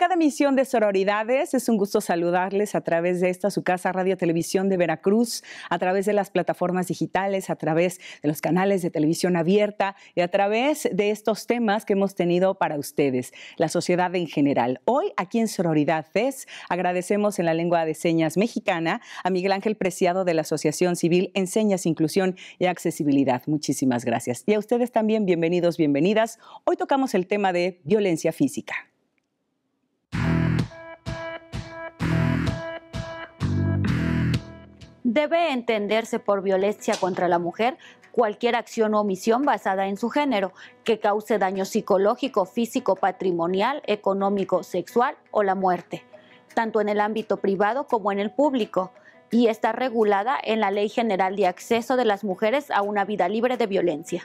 cada emisión de Sororidades es un gusto saludarles a través de esta su casa Radio Televisión de Veracruz, a través de las plataformas digitales, a través de los canales de televisión abierta y a través de estos temas que hemos tenido para ustedes, la sociedad en general. Hoy aquí en Sororidad Fest agradecemos en la lengua de señas mexicana a Miguel Ángel Preciado de la Asociación Civil enseñas Inclusión y Accesibilidad. Muchísimas gracias. Y a ustedes también bienvenidos, bienvenidas. Hoy tocamos el tema de violencia física. debe entenderse por violencia contra la mujer cualquier acción o omisión basada en su género que cause daño psicológico, físico, patrimonial, económico, sexual o la muerte, tanto en el ámbito privado como en el público, y está regulada en la Ley General de Acceso de las Mujeres a una Vida Libre de Violencia.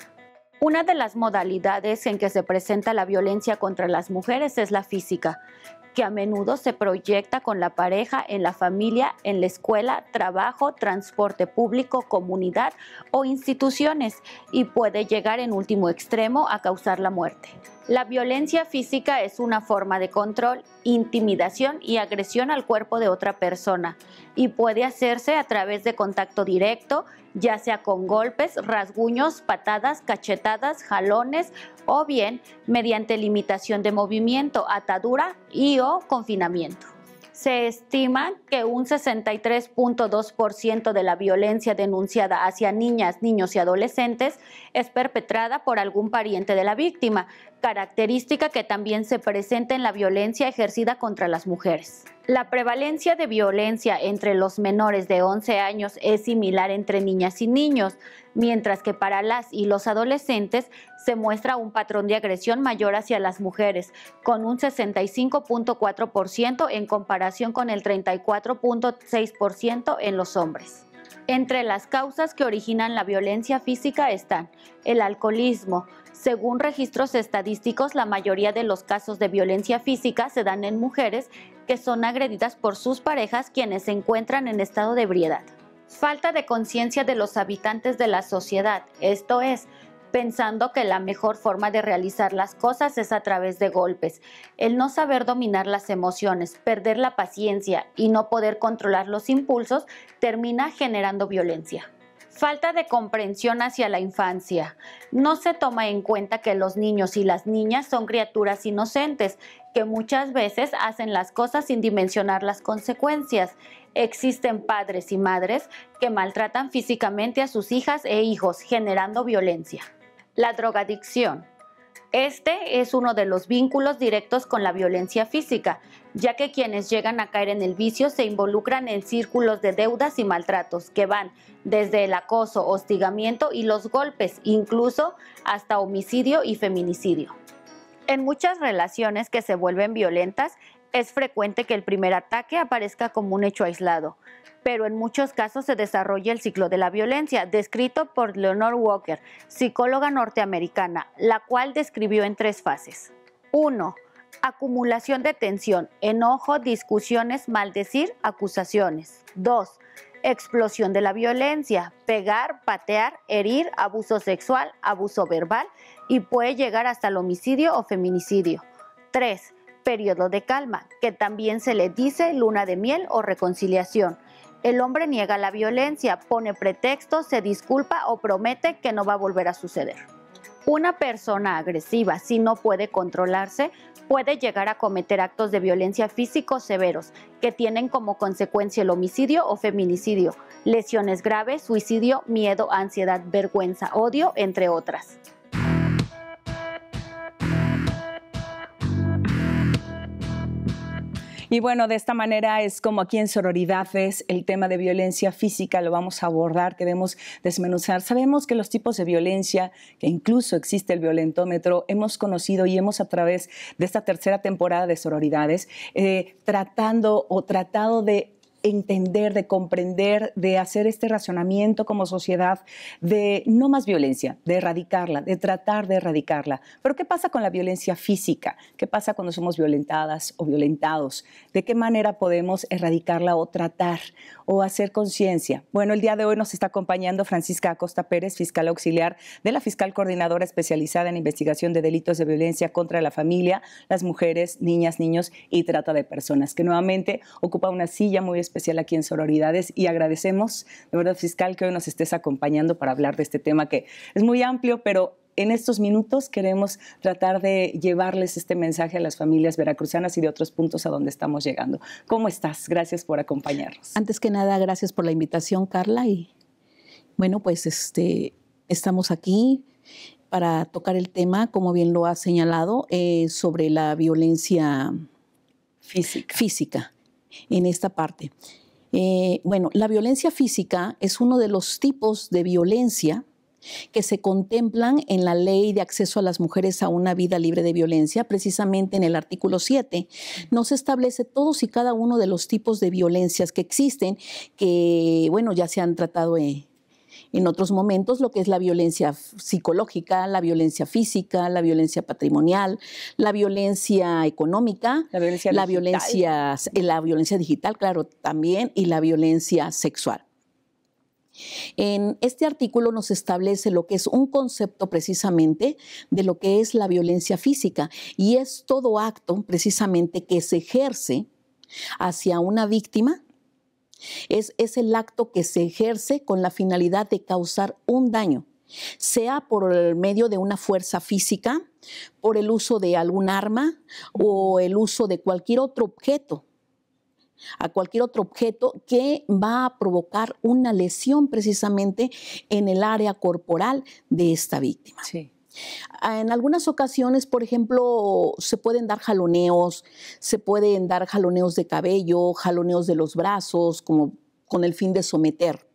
Una de las modalidades en que se presenta la violencia contra las mujeres es la física, que a menudo se proyecta con la pareja, en la familia, en la escuela, trabajo, transporte público, comunidad o instituciones y puede llegar en último extremo a causar la muerte. La violencia física es una forma de control, intimidación y agresión al cuerpo de otra persona y puede hacerse a través de contacto directo, ya sea con golpes, rasguños, patadas, cachetadas, jalones o bien mediante limitación de movimiento, atadura y o confinamiento se estima que un 63.2% de la violencia denunciada hacia niñas, niños y adolescentes es perpetrada por algún pariente de la víctima, característica que también se presenta en la violencia ejercida contra las mujeres. La prevalencia de violencia entre los menores de 11 años es similar entre niñas y niños, mientras que para las y los adolescentes se muestra un patrón de agresión mayor hacia las mujeres, con un 65.4% en comparación con el 34.6% en los hombres. Entre las causas que originan la violencia física están el alcoholismo. Según registros estadísticos, la mayoría de los casos de violencia física se dan en mujeres que son agredidas por sus parejas quienes se encuentran en estado de ebriedad. Falta de conciencia de los habitantes de la sociedad, esto es, pensando que la mejor forma de realizar las cosas es a través de golpes. El no saber dominar las emociones, perder la paciencia y no poder controlar los impulsos termina generando violencia. Falta de comprensión hacia la infancia. No se toma en cuenta que los niños y las niñas son criaturas inocentes que muchas veces hacen las cosas sin dimensionar las consecuencias. Existen padres y madres que maltratan físicamente a sus hijas e hijos, generando violencia. La drogadicción. Este es uno de los vínculos directos con la violencia física, ya que quienes llegan a caer en el vicio se involucran en círculos de deudas y maltratos que van desde el acoso, hostigamiento y los golpes, incluso hasta homicidio y feminicidio. En muchas relaciones que se vuelven violentas, es frecuente que el primer ataque aparezca como un hecho aislado, pero en muchos casos se desarrolla el ciclo de la violencia, descrito por Leonor Walker, psicóloga norteamericana, la cual describió en tres fases. 1. Acumulación de tensión, enojo, discusiones, maldecir, acusaciones. 2 explosión de la violencia, pegar, patear, herir, abuso sexual, abuso verbal y puede llegar hasta el homicidio o feminicidio. 3. Periodo de calma, que también se le dice luna de miel o reconciliación. El hombre niega la violencia, pone pretextos, se disculpa o promete que no va a volver a suceder. Una persona agresiva, si no puede controlarse, puede llegar a cometer actos de violencia físico severos, que tienen como consecuencia el homicidio o feminicidio, lesiones graves, suicidio, miedo, ansiedad, vergüenza, odio, entre otras. Y bueno, de esta manera es como aquí en Sororidades el tema de violencia física lo vamos a abordar, queremos desmenuzar. Sabemos que los tipos de violencia, que incluso existe el violentómetro, hemos conocido y hemos a través de esta tercera temporada de Sororidades, eh, tratando o tratado de entender, de comprender, de hacer este racionamiento como sociedad de no más violencia, de erradicarla, de tratar de erradicarla. Pero ¿qué pasa con la violencia física? ¿Qué pasa cuando somos violentadas o violentados? ¿De qué manera podemos erradicarla o tratar o hacer conciencia? Bueno, el día de hoy nos está acompañando Francisca Acosta Pérez, fiscal auxiliar de la fiscal coordinadora especializada en investigación de delitos de violencia contra la familia, las mujeres, niñas, niños y trata de personas, que nuevamente ocupa una silla muy especial especial aquí en Sororidades y agradecemos de verdad fiscal que hoy nos estés acompañando para hablar de este tema que es muy amplio, pero en estos minutos queremos tratar de llevarles este mensaje a las familias veracruzanas y de otros puntos a donde estamos llegando. ¿Cómo estás? Gracias por acompañarnos. Antes que nada, gracias por la invitación, Carla. Y bueno, pues este, estamos aquí para tocar el tema, como bien lo ha señalado, eh, sobre la violencia física en esta parte. Eh, bueno, la violencia física es uno de los tipos de violencia que se contemplan en la Ley de Acceso a las Mujeres a una Vida Libre de Violencia, precisamente en el artículo 7, nos establece todos y cada uno de los tipos de violencias que existen, que, bueno, ya se han tratado en, eh, en otros momentos lo que es la violencia psicológica, la violencia física, la violencia patrimonial, la violencia económica, la violencia, la eh, la violencia digital, claro, también, y la violencia sexual. En este artículo nos establece lo que es un concepto precisamente de lo que es la violencia física y es todo acto precisamente que se ejerce hacia una víctima es, el acto que se ejerce con la finalidad de causar un daño, sea por el medio de una fuerza física, por el uso de algún arma o el uso de cualquier otro objeto a cualquier otro objeto que va a provocar una lesión precisamente en el área corporal de esta víctima. Ah, en algunas ocasiones, por ejemplo, se pueden dar jaloneos, se pueden dar jaloneos de cabello, jaloneos de los brazos, como con el fin de someter.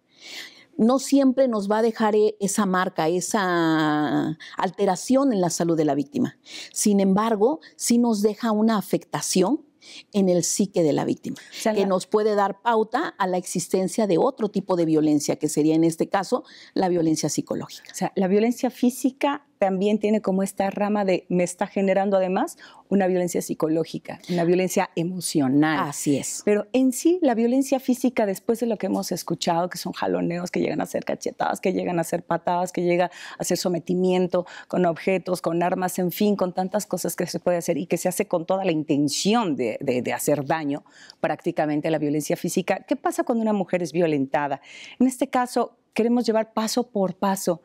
No siempre nos va a dejar e, esa marca, esa alteración en la salud de la víctima. Sin embargo, sí nos deja una afectación en el psique de la víctima, que nos puede dar pauta a la existencia de otro tipo de violencia, que sería en este caso la violencia psicológica. O sea, la violencia física también tiene como esta rama de me está generando además una violencia psicológica, una violencia emocional. Así es. Pero en sí, la violencia física, después de lo que hemos escuchado, que son jaloneos, que llegan a ser cachetadas, que llegan a ser patadas, que llega a ser sometimiento con objetos, con armas, en fin, con tantas cosas que se puede hacer y que se hace con toda la intención de, hacer daño, prácticamente la violencia física. ¿Qué pasa cuando una mujer es violentada? En este caso, queremos llevar paso por paso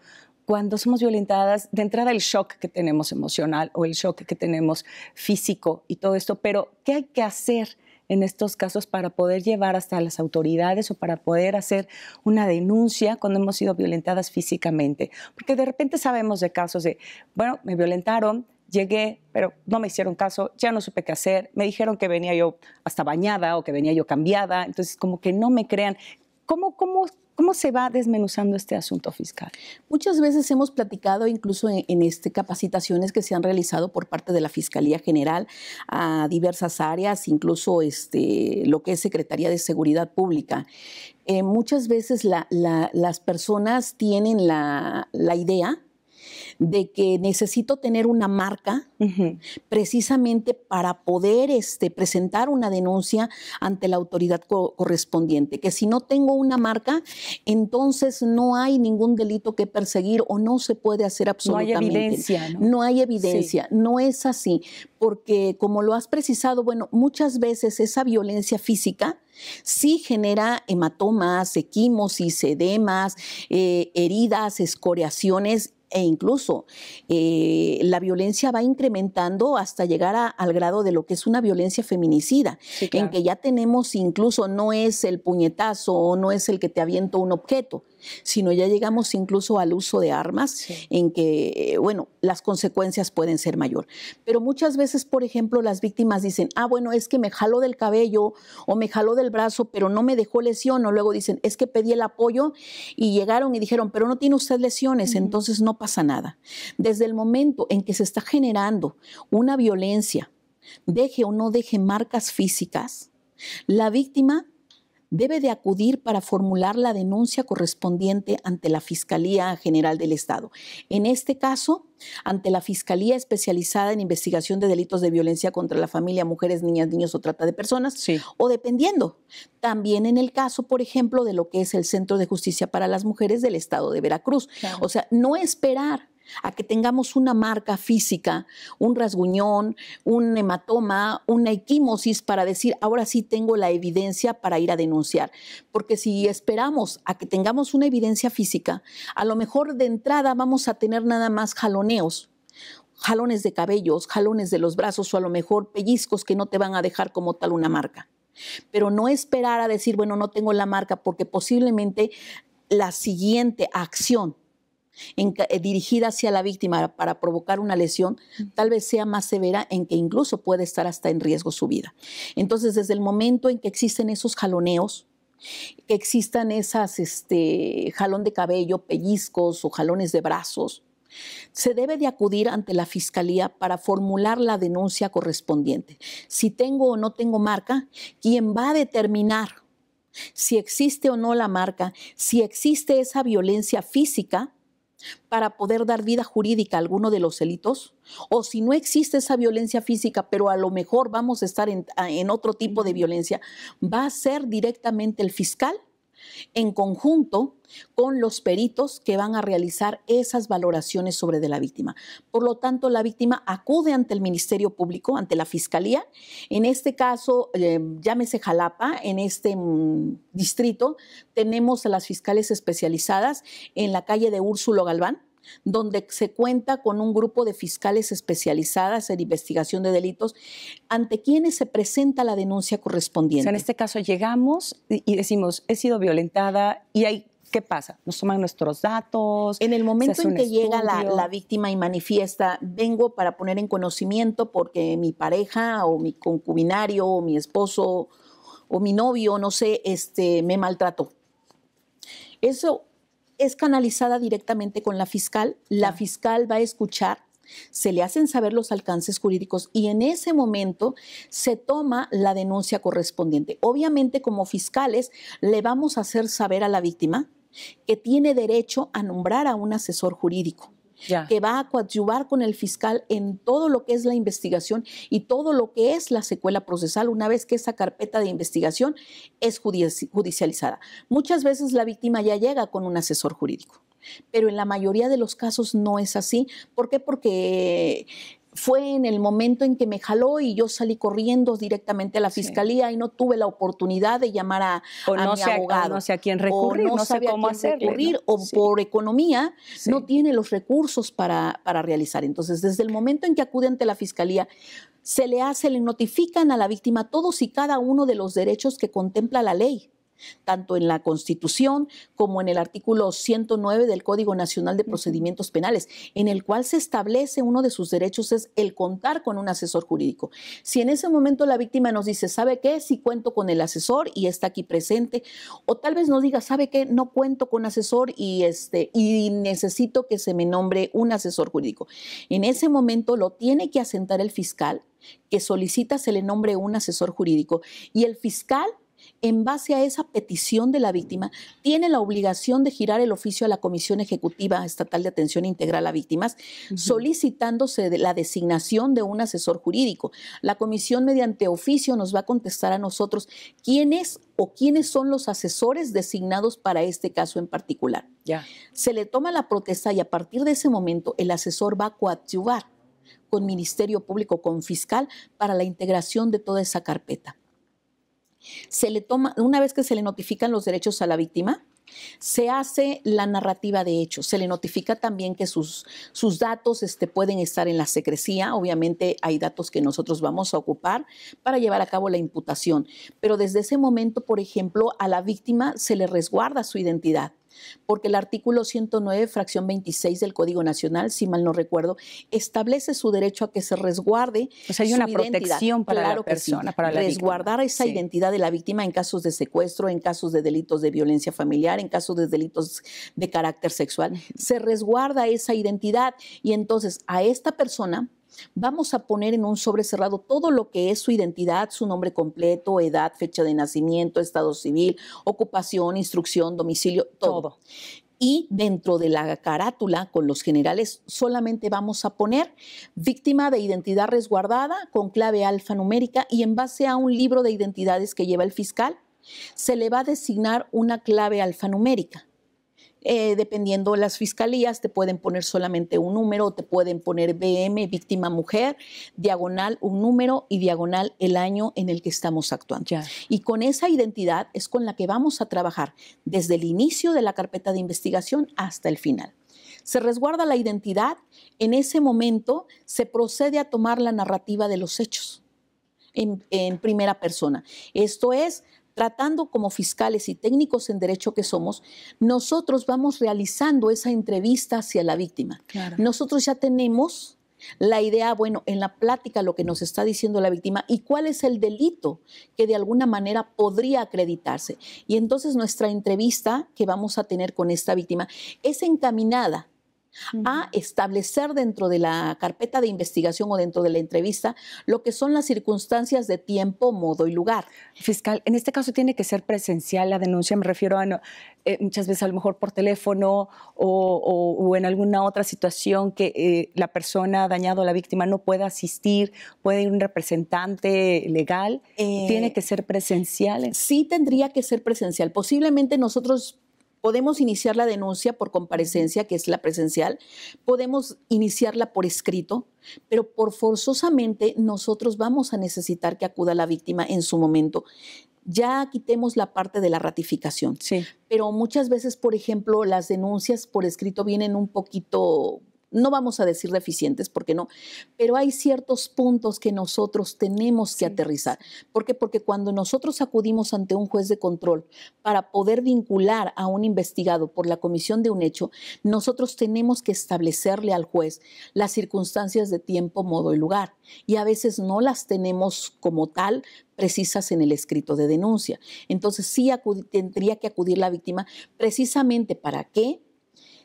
cuando somos violentadas, de entrada el shock que tenemos emocional o el shock que tenemos físico y todo esto, pero ¿qué hay que hacer? en estos casos para poder llevar hasta las autoridades o para poder hacer una denuncia cuando hemos sido violentadas físicamente. Porque de repente sabemos de casos de, bueno, me violentaron, llegué, pero no me hicieron caso, ya no supe qué hacer, me dijeron que venía yo hasta bañada o que venía yo cambiada, entonces como que no me crean. ¿Cómo, cómo ¿Cómo se va desmenuzando este asunto fiscal? Muchas veces hemos platicado, incluso en, este, capacitaciones que se han realizado por parte de la Fiscalía General a diversas áreas, incluso este, lo que es Secretaría de Seguridad Pública. Eh, muchas veces las personas tienen la idea de que necesito tener una marca precisamente para poder este, presentar una denuncia ante la autoridad correspondiente. Que si no tengo una marca, entonces no hay ningún delito que perseguir o no se puede hacer absolutamente. No hay evidencia. No, hay evidencia. No es así. Porque como lo has precisado, bueno, muchas veces esa violencia física sí genera hematomas, equimosis, edemas, eh, heridas, escoriaciones e incluso eh, la violencia va incrementando hasta llegar al grado de lo que es una violencia feminicida, en que ya tenemos incluso no es el puñetazo o no es el que te aviento un objeto, sino ya llegamos incluso al uso de armas, en que, eh, bueno, las consecuencias pueden ser mayor. Pero muchas veces, por ejemplo, las víctimas dicen, ah, bueno, es que me jaló del cabello o me jaló del brazo, pero no me dejó lesión, o luego dicen, es que pedí el apoyo y llegaron y dijeron, pero no tiene usted lesiones, entonces no pasa nada. Desde el momento en que se está generando una violencia, deje o no deje marcas físicas, la víctima debe de acudir para formular la denuncia correspondiente ante la Fiscalía General del Estado. En este caso, ante la Fiscalía Especializada en Investigación de Delitos de Violencia contra la Familia, Mujeres, Niñas, Niños o Trata de Personas, sí. o dependiendo. También en el caso, por ejemplo, de lo que es el Centro de Justicia para las Mujeres del Estado de Veracruz. O sea, no esperar a que tengamos una marca física, un rasguñón, un hematoma, una equimosis para decir, ahora sí tengo la evidencia para ir a denunciar. Porque si esperamos a que tengamos una evidencia física, a lo mejor de entrada vamos a tener nada más jaloneos, jalones de cabellos, jalones de los brazos o a lo mejor pellizcos que no te van a dejar como tal una marca. Pero no esperar a decir, bueno, no tengo la marca porque posiblemente la siguiente acción eh, dirigida hacia la víctima para provocar una lesión, tal vez sea más severa en que incluso puede estar hasta en riesgo su vida. Entonces, desde el momento en que existen esos jaloneos, que existan esas este, jalón de cabello, pellizcos o jalones de brazos, se debe de acudir ante la fiscalía para formular la denuncia correspondiente. Si tengo o no tengo marca, quien va a determinar si existe o no la marca, si existe esa violencia física, para poder dar vida jurídica a alguno de los delitos? O si no existe esa violencia física, pero a lo mejor vamos a estar en, en otro tipo de violencia, ¿va a ser directamente el fiscal en conjunto con los peritos que van a realizar esas valoraciones sobre de la víctima. Por lo tanto, la víctima acude ante el Ministerio Público, ante la Fiscalía, en este caso, eh, llámese Jalapa, en este mm, distrito tenemos a las fiscales especializadas en la calle de Úrsulo Galván, donde se cuenta con un grupo de fiscales especializadas en investigación de delitos ante quienes se presenta la denuncia correspondiente. en este caso llegamos y decimos, he sido violentada y hay ¿qué pasa? Nos toman nuestros datos. En el momento en que llega la, víctima y manifiesta, vengo para poner en conocimiento porque mi pareja o mi concubinario o mi esposo o mi novio, no sé, este, me maltrató. Eso es canalizada directamente con la fiscal, la fiscal va a escuchar se le hacen saber los alcances jurídicos y en ese momento se toma la denuncia correspondiente. Obviamente, como fiscales, le vamos a hacer saber a la víctima que tiene derecho a nombrar a un asesor jurídico que va a coadyuvar con el fiscal en todo lo que es la investigación y todo lo que es la secuela procesal una vez que esa carpeta de investigación es judicializada. Muchas veces la víctima ya llega con un asesor jurídico, pero en la mayoría de los casos no es así. ¿Por qué? Porque fue en el momento en que me jaló y yo salí corriendo directamente a la fiscalía y no tuve la oportunidad de llamar a, a mi abogado. no sé a quién recurrir, no, sé cómo hacerle, recurrir, o por economía no tiene los recursos para realizar. Entonces, desde el momento en que acude ante la fiscalía, se le hace, le notifican a la víctima todos y cada uno de los derechos que contempla la ley tanto en la Constitución como en el artículo 109 del Código Nacional de Procedimientos Penales, en el cual se establece uno de sus derechos es el contar con un asesor jurídico. Si en ese momento la víctima nos dice, ¿sabe qué? Si cuento con el asesor y está aquí presente, o tal vez nos diga, ¿sabe qué? No cuento con asesor y, este, y necesito que se me nombre un asesor jurídico. En ese momento lo tiene que asentar el fiscal que solicita se le nombre un asesor jurídico y el fiscal en base a esa petición de la víctima, tiene la obligación de girar el oficio a la Comisión Ejecutiva Estatal de Atención Integral a Víctimas, solicitándose la designación de un asesor jurídico. La comisión mediante oficio nos va a contestar a nosotros quién es o quiénes son los asesores designados para este caso en particular. Se le toma la protesta y a partir de ese momento el asesor va a coadyuvar con Ministerio Público, con fiscal, para la integración de toda esa carpeta. Se le toma, una vez que se le notifican los derechos a la víctima, se hace la narrativa de hechos, se le notifica también que sus, datos este, pueden estar en la secrecía, obviamente hay datos que nosotros vamos a ocupar para llevar a cabo la imputación, pero desde ese momento, por ejemplo, a la víctima se le resguarda su identidad porque el artículo 109, fracción 26 del Código Nacional, si mal no recuerdo, establece su derecho a que se resguarde. O hay una protección para la persona, para Resguardar esa identidad de la víctima en casos de secuestro, en casos de delitos de violencia familiar, en casos de delitos de carácter sexual. Se resguarda esa identidad y entonces a esta persona Vamos a poner en un sobre cerrado todo lo que es su identidad, su nombre completo, edad, fecha de nacimiento, estado civil, ocupación, instrucción, domicilio, todo. todo. Y dentro de la carátula con los generales solamente vamos a poner víctima de identidad resguardada con clave alfanumérica y en base a un libro de identidades que lleva el fiscal, se le va a designar una clave alfanumérica dependiendo eh, dependiendo las fiscalías, te pueden poner solamente un número, te pueden poner BM, víctima mujer, diagonal un número y diagonal el año en el que estamos actuando. Y con esa identidad es con la que vamos a trabajar desde el inicio de la carpeta de investigación hasta el final se resguarda la identidad, en ese momento se procede a tomar la narrativa de los hechos en, en, primera persona. Esto es, tratando como fiscales y técnicos en derecho que somos, nosotros vamos realizando esa entrevista hacia la víctima. Nosotros ya tenemos la idea, bueno, en la plática lo que nos está diciendo la víctima y cuál es el delito que de alguna manera podría acreditarse. Y entonces nuestra entrevista que vamos a tener con esta víctima es encaminada a establecer dentro de la carpeta de investigación o dentro de la entrevista lo que son las circunstancias de tiempo, modo y lugar. Fiscal, en este caso tiene que ser presencial la denuncia, me refiero a eh, muchas veces a lo mejor por teléfono o, en alguna otra situación que eh, la persona dañada o la víctima no pueda asistir, puede ir un representante legal, tiene eh, que ser presencial. Sí tendría que ser presencial. Posiblemente nosotros podemos iniciar la denuncia por comparecencia, que es la presencial, podemos iniciarla por escrito, pero por forzosamente nosotros vamos a necesitar que acuda la víctima en su momento. Ya quitemos la parte de la ratificación, sí. pero muchas veces, por ejemplo, las denuncias por escrito vienen un poquito no vamos a decir deficientes porque no, pero hay ciertos puntos que nosotros tenemos que aterrizar. ¿Por qué? Porque cuando nosotros acudimos ante un juez de control para poder vincular a un investigado por la comisión de un hecho, nosotros tenemos que establecerle al juez las circunstancias de tiempo, modo y lugar. Y a veces no las tenemos como tal, precisas en el escrito de denuncia. Entonces sí tendría que acudir la víctima precisamente para qué,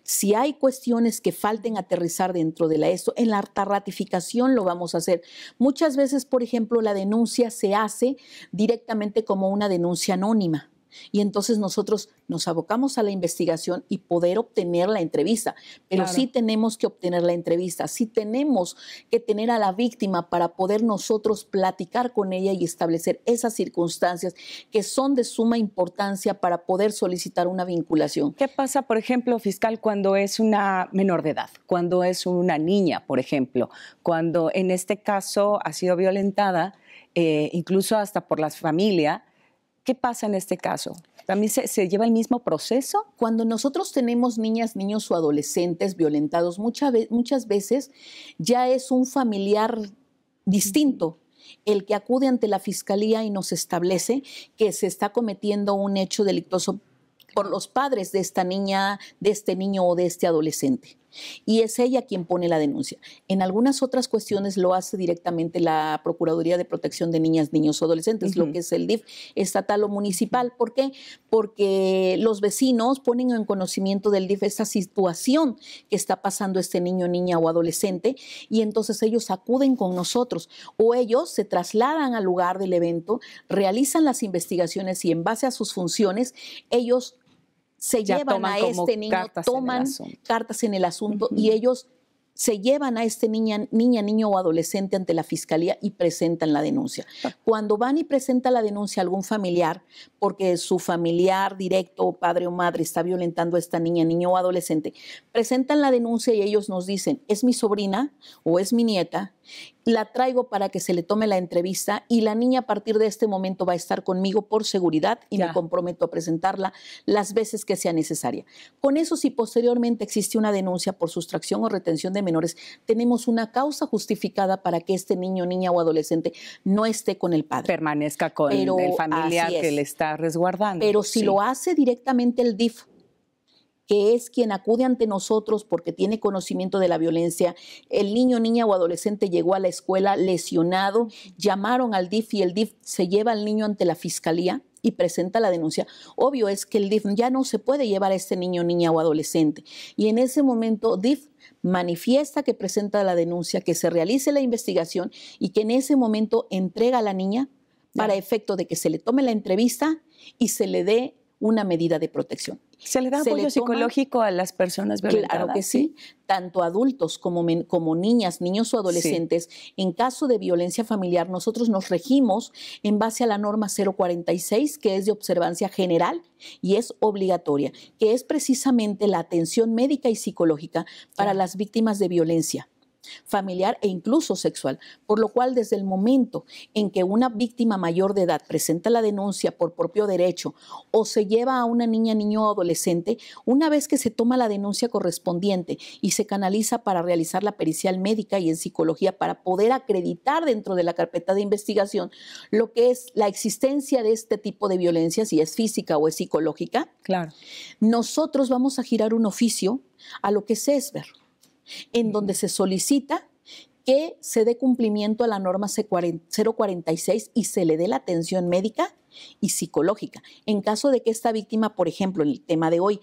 si hay cuestiones que falten aterrizar dentro de la ESO, en la ratificación lo vamos a hacer. Muchas veces, por ejemplo, la denuncia se hace directamente como una denuncia anónima. Y entonces nosotros nos abocamos a la investigación y poder obtener la entrevista. Pero sí tenemos que obtener la entrevista, sí tenemos que tener a la víctima para poder nosotros platicar con ella y establecer esas circunstancias que son de suma importancia para poder solicitar una vinculación. ¿Qué pasa, por ejemplo, fiscal, cuando es una menor de edad, cuando es una niña, por ejemplo, cuando en este caso ha sido violentada, eh, incluso hasta por la familia? ¿Qué pasa en este caso? ¿También se, lleva el mismo proceso? Cuando nosotros tenemos niñas, niños o adolescentes violentados, muchas, muchas veces ya es un familiar distinto el que acude ante la fiscalía y nos establece que se está cometiendo un hecho delictuoso por los padres de esta niña, de este niño o de este adolescente y es ella quien pone la denuncia. En algunas otras cuestiones lo hace directamente la Procuraduría de Protección de Niñas, Niños o Adolescentes, lo que es el DIF estatal o municipal. ¿Por qué? Porque los vecinos ponen en conocimiento del DIF esta situación que está pasando este niño, niña o adolescente y entonces ellos acuden con nosotros o ellos se trasladan al lugar del evento, realizan las investigaciones y en base a sus funciones ellos se llevan a este niño, toman cartas en el asunto y ellos se llevan a este niña, niña, niño o adolescente ante la fiscalía y presentan la denuncia. Ah. Cuando van y presentan la denuncia algún familiar, porque su familiar directo, padre o madre, está violentando a esta niña, niño o adolescente, presentan la denuncia y ellos nos dicen, es mi sobrina o es mi nieta, la traigo para que se le tome la entrevista y la niña a partir de este momento va a estar conmigo por seguridad y me comprometo a presentarla las veces que sea necesaria. Con eso, si posteriormente existe una denuncia por sustracción o retención de tenemos una causa justificada para que este niño, niña o adolescente no esté con el padre. Permanezca con el familiar que le está resguardando. Pero si lo hace directamente el DIF, que es quien acude ante nosotros porque tiene conocimiento de la violencia. El niño, niña o adolescente llegó a la escuela lesionado, llamaron al DIF y el DIF se lleva al niño ante la fiscalía y presenta la denuncia. Obvio es que el DIF ya no se puede llevar a este niño, niña o adolescente. Y en ese momento DIF manifiesta que presenta la denuncia, que se realice la investigación y que en ese momento entrega a la niña para efecto de que se le tome la entrevista y se le dé una medida de protección. ¿Se le da apoyo psicológico a las personas violentadas? Claro que sí, tanto adultos como, como niñas, niños o adolescentes. En caso de violencia familiar, nosotros nos regimos en base a la norma 046, que es de observancia general y es obligatoria, que es precisamente la atención médica y psicológica para las víctimas de violencia familiar e incluso sexual, por lo cual desde el momento en que una víctima mayor de edad presenta la denuncia por propio derecho o se lleva a una niña, niño o adolescente, una vez que se toma la denuncia correspondiente y se canaliza para realizar la pericial médica y en psicología para poder acreditar dentro de la carpeta de investigación lo que es la existencia de este tipo de violencia, si es física o es psicológica, claro. nosotros vamos a girar un oficio a lo que es ver en donde se solicita que se dé cumplimiento a la norma 046 y se le dé la atención médica y psicológica. En caso de que esta víctima, por ejemplo, en el tema de hoy,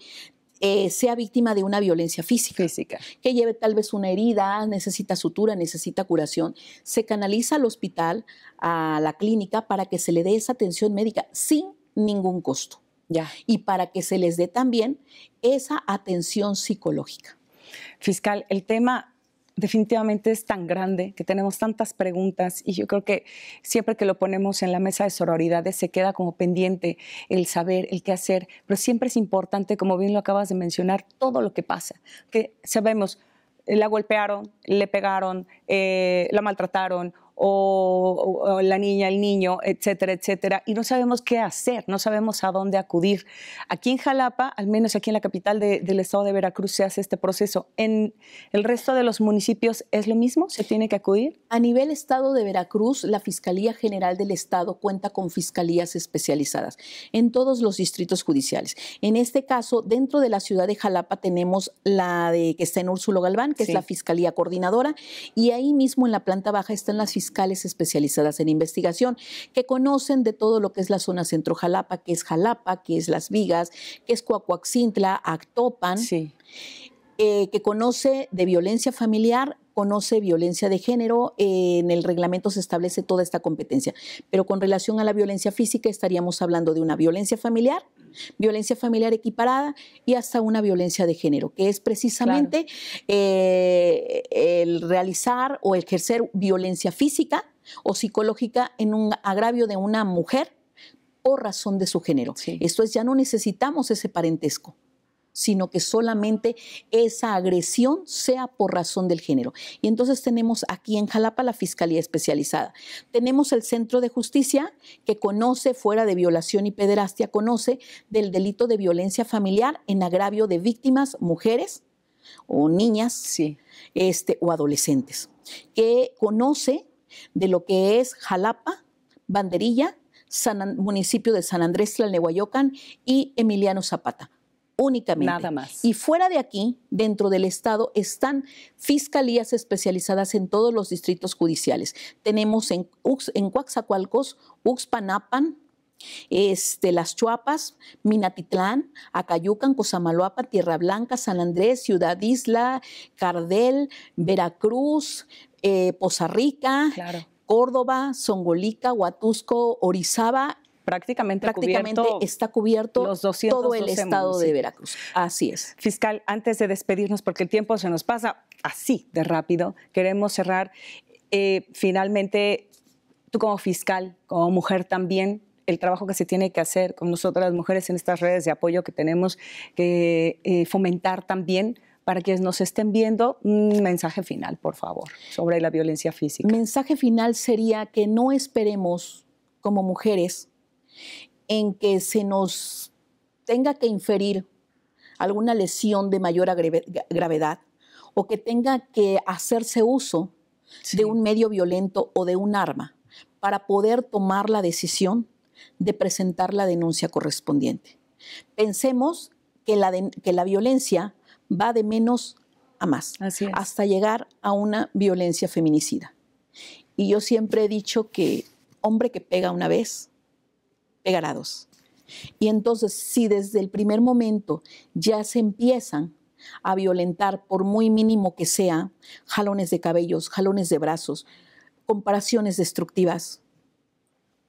eh, sea víctima de una violencia física, física, que lleve tal vez una herida, necesita sutura, necesita curación, se canaliza al hospital, a la clínica, para que se le dé esa atención médica sin ningún costo. Y para que se les dé también esa atención psicológica. Fiscal, el tema definitivamente es tan grande, que tenemos tantas preguntas y yo creo que siempre que lo ponemos en la mesa de sororidades se queda como pendiente el saber, el qué hacer, pero siempre es importante, como bien lo acabas de mencionar, todo lo que pasa, que sabemos, la golpearon, le pegaron, eh, la maltrataron o, la niña, el niño, etcétera, etcétera, y no sabemos qué hacer, no sabemos a dónde acudir. Aquí en Jalapa, al menos aquí en la capital del estado de Veracruz, se hace este proceso. ¿En el resto de los municipios es lo mismo? ¿Se tiene que acudir? A nivel estado de Veracruz, la Fiscalía General del Estado cuenta con fiscalías especializadas en todos los distritos judiciales. En este caso, dentro de la ciudad de Jalapa tenemos la de que está en Úrsulo Galván, que es la Fiscalía Coordinadora, y ahí mismo en la planta baja están las fiscalías fiscales especializadas en investigación que conocen de todo lo que es la zona centro Jalapa, que es Jalapa, que es Las Vigas, que es Coacoaxintla, Actopan, eh, que conoce de violencia familiar, conoce violencia de género, eh, en el reglamento se establece toda esta competencia. Pero con relación a la violencia física estaríamos hablando de una violencia familiar, violencia familiar equiparada y hasta una violencia de género, que es precisamente eh, el realizar o ejercer violencia física o psicológica en un agravio de una mujer por razón de su género. Esto es, ya no necesitamos ese parentesco sino que solamente esa agresión sea por razón del género. Y entonces tenemos aquí en Jalapa la Fiscalía Especializada. Tenemos el Centro de Justicia que conoce, fuera de violación y pederastia, conoce del delito de violencia familiar en agravio de víctimas, mujeres o niñas este, o adolescentes, que conoce de lo que es Jalapa, Banderilla, San, municipio de San Andrés Tlalnehuayocan y Emiliano Zapata únicamente. Nada más. Y fuera de aquí, dentro del Estado, están fiscalías especializadas en todos los distritos judiciales. Tenemos en, Ux, en Coaxacualcos, Uxpanapan, este, Las Chuapas, Minatitlán, Acayucan, Cozamaloapa, Tierra Blanca, San Andrés, Ciudad Isla, Cardel, Veracruz, eh, Poza Rica, Córdoba, Songolica, Huatusco, Orizaba prácticamente, está cubierto todo el estado de Veracruz. Así es. Fiscal, antes de despedirnos, porque el tiempo se nos pasa así de rápido, queremos cerrar. Eh, finalmente, tú como fiscal, como mujer también, el trabajo que se tiene que hacer con nosotras las mujeres en estas redes de apoyo que tenemos que eh, fomentar también para quienes nos estén viendo, un mensaje final, por favor, sobre la violencia física. Mensaje final sería que no esperemos como mujeres en que se nos tenga que inferir alguna lesión de mayor gravedad o que tenga que hacerse uso de un medio violento o de un arma para poder tomar la decisión de presentar la denuncia correspondiente. Pensemos que la, que la violencia va de menos a más, hasta llegar a una violencia feminicida. Y yo siempre he dicho que hombre que pega una vez, Pegarados. Y entonces, si desde el primer momento ya se empiezan a violentar, por muy mínimo que sea, jalones de cabellos, jalones de brazos, comparaciones destructivas,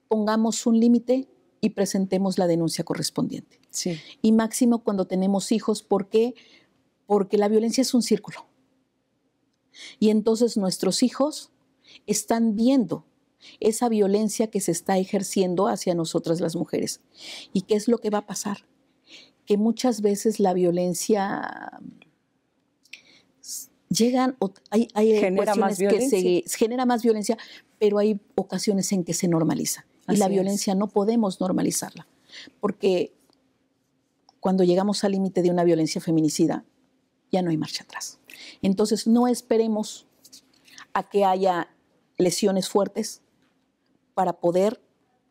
pongamos un límite y presentemos la denuncia correspondiente. Sí. Y máximo cuando tenemos hijos, ¿por qué? Porque la violencia es un círculo. Y entonces nuestros hijos están viendo esa violencia que se está ejerciendo hacia nosotras las mujeres. ¿Y qué es lo que va a pasar? Que muchas veces la violencia mm, llegan, hay, genera ocasiones más que se genera más violencia, pero hay ocasiones en que se normaliza. y la violencia no podemos normalizarla, porque cuando llegamos al límite de una violencia feminicida, ya no hay marcha atrás. Entonces, no esperemos a que haya lesiones fuertes, para poder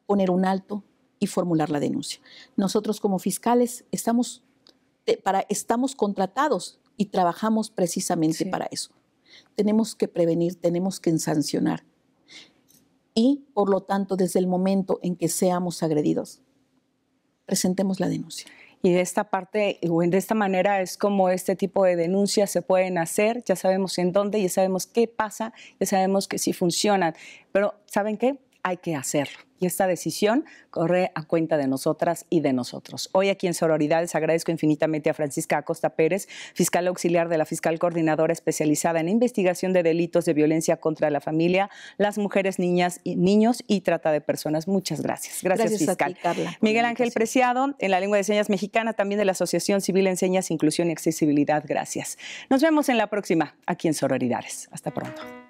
poner un alto y formular la denuncia. Nosotros como fiscales estamos, para, estamos contratados y trabajamos precisamente para eso. Tenemos que prevenir, tenemos que sancionar. Y, por lo tanto, desde el momento en que seamos agredidos, presentemos la denuncia. Y de esta parte, de esta manera es como este tipo de denuncias se pueden hacer, ya sabemos en dónde, ya sabemos qué pasa, ya sabemos que si funcionan. Pero, ¿saben qué? hay que hacerlo. Y esta decisión corre a cuenta de nosotras y de nosotros. Hoy aquí en Sororidades agradezco infinitamente a Francisca Acosta Pérez, fiscal auxiliar de la fiscal coordinadora especializada en investigación de delitos de violencia contra la familia, las mujeres, niñas y niños y trata de personas. Muchas gracias. Gracias, fiscal. Miguel Ángel Preciado, en la lengua de señas mexicana, también de la Asociación Civil Enseñas Inclusión y Accesibilidad. Gracias. Nos vemos en la próxima aquí en Sororidades. Hasta pronto.